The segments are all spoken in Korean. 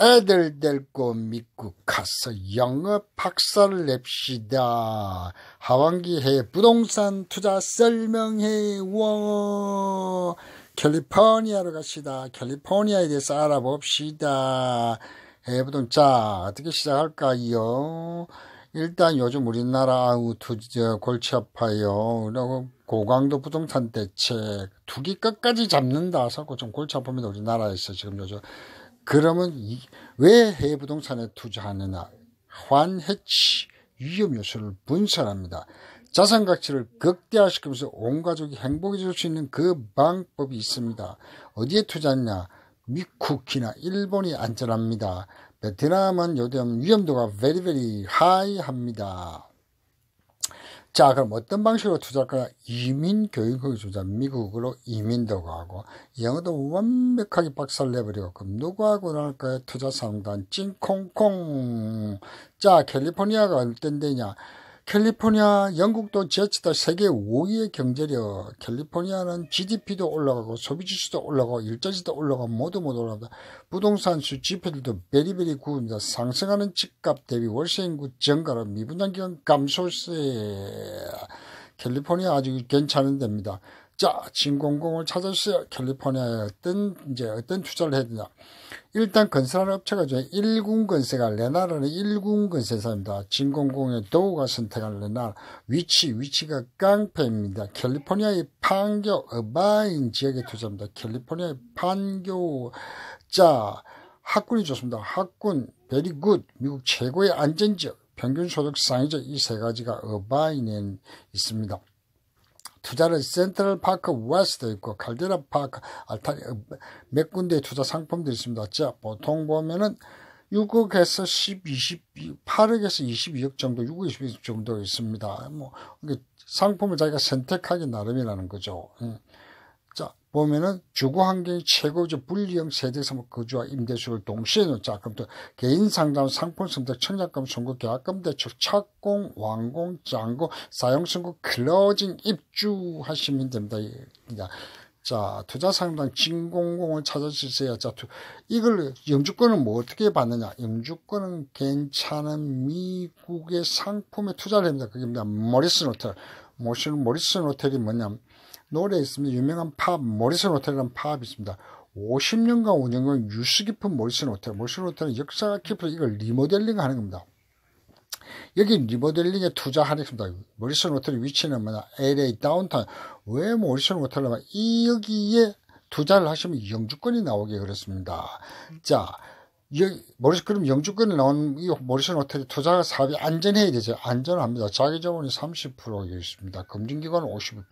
애들 데리고 믿고 가서 영어 박사를 냅시다. 하반기 해 부동산 투자 설명회 와 캘리포니아로 갑시다. 캘리포니아에 대해서 알아봅시다. 해부동 자 어떻게 시작할까요? 일단 요즘 우리나라 투자 골치 아파요. 고강도 부동산 대책 투기 끝까지 잡는다. 자꾸 좀 골치 아픕니다. 우리나라에서 지금 요즘 그러면 이, 왜 해외 부동산에 투자하느냐? 환해치 위험 요소를 분산합니다 자산 가치를 극대화시키면서 온 가족이 행복해질 수 있는 그 방법이 있습니다. 어디에 투자했냐? 미국이나 일본이 안전합니다. 베트남은 요즘 위험도가 very very high합니다. 자, 그럼 어떤 방식으로 투자할까? 이민 교육을 주자. 미국으로 이민도 가고, 영어도 완벽하게 박살내버리고, 그럼 누구하고 나올까요 투자 상담, 찐콩콩. 자, 캘리포니아가 어떤 데냐? 캘리포니아, 영국도 제치다 세계 5위의 경제력. 캘리포니아는 GDP도 올라가고 소비지수도 올라가고 일자리도 올라가고 모두 모두 올라갑니다. 부동산 수 지표들도 베리베리 구입니다. 상승하는 집값 대비 월세 인구 증가로 미분양 기간 감소세. 캘리포니아 아주 괜찮은 데입니다. 자, 진공공을 찾았어요 캘리포니아에 어떤, 이제 어떤 투자를 했느냐 일단 건설하는 업체가 중에 1군 건세가 레나라는 1군 건설사입니다. 진공공의 도우가 선택한 레나. 위치, 위치가 깡패입니다. 캘리포니아의 판교, 어바인 지역에 투자합니다. 캘리포니아의 판교. 자, 학군이 좋습니다. 학군, 베리 굿. 미국 최고의 안전지역, 평균소득 상위적 이 세 가지가 어바인에 있습니다. 투자를 센트럴 파크 웨스트 있고 칼데라 파크 알타리 몇 군데 투자 상품들이 있습니다. 자, 보통 보면은 6억에서 10, 20, 8억에서 22억 정도, 6억 22억 정도 있습니다. 뭐 상품을 자기가 선택하기 나름이라는 거죠. 예. 보면은 주거 환경이 최고죠. 분리형 세대에 뭐 거주와 임대수를 동시에 놓자. 그럼 또 개인 상담, 상품 선택, 청약금 선고, 계약금 대출, 착공, 완공, 장고, 사용 선고, 클로징, 입주하시면 됩니다. 자, 투자 상담 진공공을 찾아주세요. 자, 이걸 영주권은 뭐 어떻게 받느냐? 영주권은 괜찮은 미국의 상품에 투자를 합니다. 그게 뭐냐? 머리스 노트. 모시는 모리슨 호텔이 뭐냐면 노래에 있으면 유명한 팝 모리슨 호텔이라는 팝이 있습니다. 50년간 운영한 유수 깊은 모리슨 호텔, 모리슨 호텔은 역사가 깊어서 이걸 리모델링 하는 겁니다. 여기 리모델링에 투자하겠습니다. 모리슨 호텔의 위치는 뭐냐? LA 다운타운. 왜 모리슨 호텔을 이 여기에 투자를 하시면 영주권이 나오게 그랬습니다. 자, 모리스 그럼 영주권에 나온 이 모리슨 호텔이 투자 사업이 안전해야 되죠. 안전합니다. 자기 자본이 30% 있습니다. 검증기관 52%.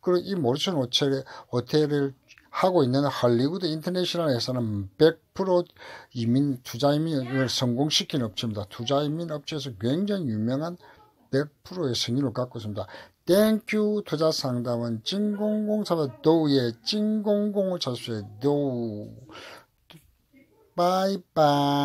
그리고 이 모리슨 호텔의 호텔을 하고 있는 할리우드 인터내셔널회사는100% 이민 투자 이민을 성공시킨 업체입니다. 투자 이민 업체에서 굉장히 유명한 100%의 승인을 갖고 있습니다. 땡큐 투자 상담은 진공공사와 도우의 진공공을 찾으세요. 도우. 拜拜。